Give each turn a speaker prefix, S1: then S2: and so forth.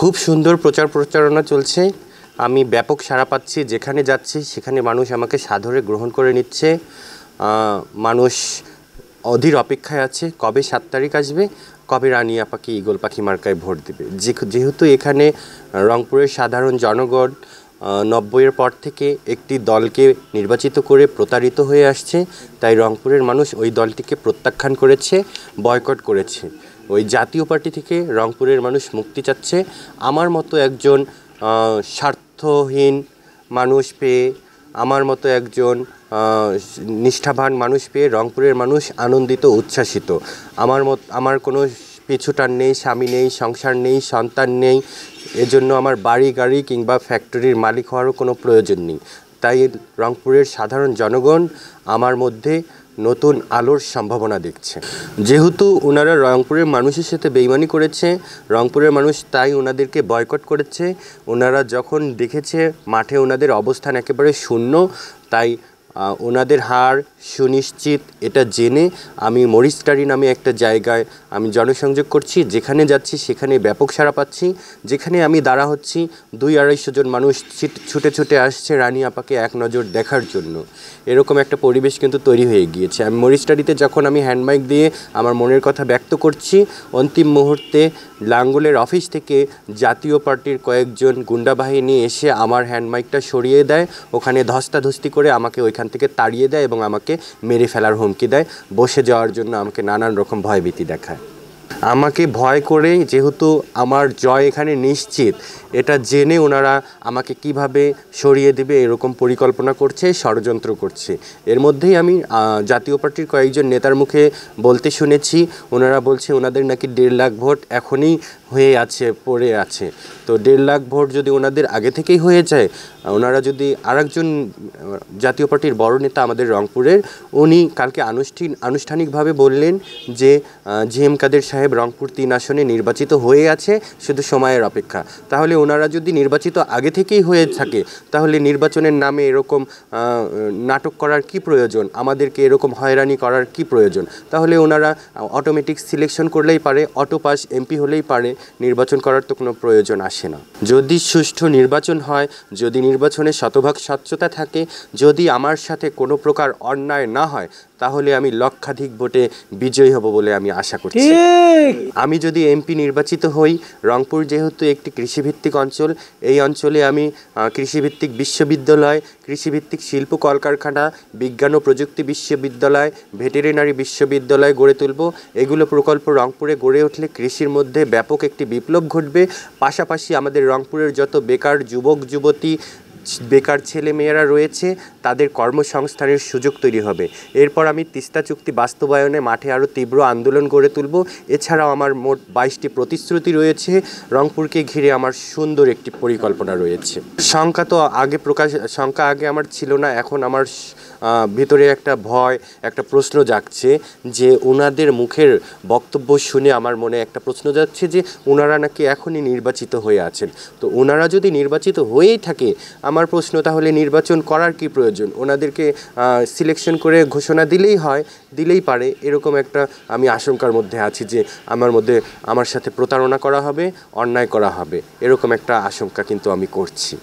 S1: খুব সুন্দর প্রচার প্রচারণা চলছে আমি ব্যাপক সাড়া পাচ্ছি যেখানে যাচ্ছি সেখানে মানুষ আমাকে সাধরে গ্রহণ করে নিচ্ছে মানুষ অধীর অপেক্ষায় আছে কবে সাত তারিখ আসবে কবে রানিয়া পাখি ইগল পাখি মার্কায় ভোট দেবে যেহেতু এখানে রংপুরের সাধারণ জনগণ নব্বইয়ের পর থেকে একটি দলকে নির্বাচিত করে প্রতারিত হয়ে আসছে তাই রংপুরের মানুষ ওই দলটিকে প্রত্যাখ্যান করেছে বয়কট করেছে ওই জাতীয় পার্টি থেকে রংপুরের মানুষ মুক্তি চাচ্ছে আমার মতো একজন স্বার্থহীন মানুষ পেয়ে আমার মতো একজন নিষ্ঠাবান মানুষ পেয়ে রংপুরের মানুষ আনন্দিত উচ্ছ্বাসিত আমার মত আমার কোনো পিছুটার নেই স্বামী নেই সংসার নেই সন্তান নেই এজন্য আমার বাড়ি গাড়ি কিংবা ফ্যাক্টরির মালিক হওয়ারও কোনো প্রয়োজন নেই তাই রংপুরের সাধারণ জনগণ আমার মধ্যে নতুন আলোর সম্ভাবনা দেখছে যেহেতু ওনারা রংপুরের মানুষের সাথে বেইমানি করেছে রংপুরের মানুষ তাই ওনাদেরকে বয়কট করেছে ওনারা যখন দেখেছে মাঠে ওনাদের অবস্থান একেবারে শূন্য তাই ওনাদের হার সুনিশ্চিত এটা জেনে আমি মরিস্টারি নামে একটা জায়গায় আমি জনসংযোগ করছি যেখানে যাচ্ছি সেখানে ব্যাপক সারা পাচ্ছি যেখানে আমি দাঁড়া হচ্ছি দুই আড়াইশো জন মানুষ ছুটে ছুটে আসছে রানী আপাকে এক নজর দেখার জন্য এরকম একটা পরিবেশ কিন্তু তৈরি হয়ে গিয়েছে আমি মরিস্টারিতে যখন আমি হ্যান্ডমাইক দিয়ে আমার মনের কথা ব্যক্ত করছি অন্তিম মুহূর্তে লাঙ্গলের অফিস থেকে জাতীয় পার্টির কয়েকজন গুন্ডাবাহিনী এসে আমার হ্যান্ডমাইকটা সরিয়ে দেয় ওখানে ধস্তাধস্তি করে আমাকে ওইখান থেকে তাড়িয়ে দেয় এবং আমাকে মেরে ফেলার হুমকি দেয় বসে যাওয়ার জন্য আমাকে নানান রকম ভয়ভীতি দেখায় আমাকে ভয় করে যেহেতু আমার জয় এখানে নিশ্চিত এটা জেনে ওনারা আমাকে কিভাবে সরিয়ে দেবে এরকম পরিকল্পনা করছে ষড়যন্ত্র করছে এর মধ্যেই আমি জাতীয় পার্টির কয়েকজন নেতার মুখে বলতে শুনেছি ওনারা বলছে ওনাদের নাকি দেড় লাখ ভোট এখনই হয়ে আছে পড়ে আছে তো দেড় লাখ ভোট যদি ওনাদের আগে থেকেই হয়ে যায় ওনারা যদি আরেকজন জাতীয় পার্টির বড় নেতা আমাদের রংপুরের উনি কালকে আনুষ্ঠিন আনুষ্ঠানিকভাবে বললেন যে জি এম কাদের সাহেব রংপুর তিন আসনে নির্বাচিত হয়ে আছে শুধু সময়ের অপেক্ষা তাহলে ওনারা যদি নির্বাচিত আগে থেকেই হয়ে থাকে তাহলে নির্বাচনের নামে এরকম নাটক করার কি প্রয়োজন আমাদেরকে এরকম হয়রানি করার কি প্রয়োজন তাহলে ওনারা অটোমেটিক সিলেকশন করলেই পারে অটো পাস এমপি হলেই পারে নির্বাচন করার তো কোনো প্রয়োজন আসে না যদি সুষ্ঠু নির্বাচন হয় যদি নির্বাচনে শতভাগ স্বচ্ছতা থাকে যদি আমার সাথে কোনো প্রকার অন্যায় না হয় তাহলে আমি লক্ষাধিক ভোটে বিজয়ী হব বলে আমি আশা করছি আমি যদি এমপি নির্বাচিত হই রংপুর যেহেতু একটি কৃষিভিত্তিক অঞ্চল এই অঞ্চলে আমি কৃষিভিত্তিক বিশ্ববিদ্যালয় কৃষিভিত্তিক শিল্প কলকারখানা বিজ্ঞান ও প্রযুক্তি বিশ্ববিদ্যালয় ভেটেরিনারি বিশ্ববিদ্যালয় গড়ে তুলব এগুলো প্রকল্প রংপুরে গড়ে উঠলে কৃষির মধ্যে ব্যাপক একটি বিপ্লব ঘটবে পাশাপাশি আমাদের রংপুরের যত বেকার যুবক যুবতী বেকার ছেলে মেয়েরা রয়েছে তাদের কর্মসংস্থানের সুযোগ তৈরি হবে এরপর আমি তিস্তা চুক্তি বাস্তবায়নে মাঠে আরও তীব্র আন্দোলন গড়ে তুলব এছাড়াও আমার মোট বাইশটি প্রতিশ্রুতি রয়েছে রংপুরকে ঘিরে আমার সুন্দর একটি পরিকল্পনা রয়েছে শঙ্কা তো আগে প্রকাশ শঙ্কা আগে আমার ছিল না এখন আমার ভিতরে একটা ভয় একটা প্রশ্ন জাগছে যে ওনাদের মুখের বক্তব্য শুনে আমার মনে একটা প্রশ্ন যাচ্ছে যে ওনারা নাকি এখনই নির্বাচিত হয়ে আছেন তো ওনারা যদি নির্বাচিত হয়েই থাকে আমার প্রশ্ন তাহলে নির্বাচন করার কি প্রয়োজন প্রয়োজন ওনাদেরকে সিলেকশন করে ঘোষণা দিলেই হয় দিলেই পারে এরকম একটা আমি আশঙ্কার মধ্যে আছি যে আমার মধ্যে আমার সাথে প্রতারণা করা হবে অন্যায় করা হবে এরকম একটা আশঙ্কা কিন্তু আমি করছি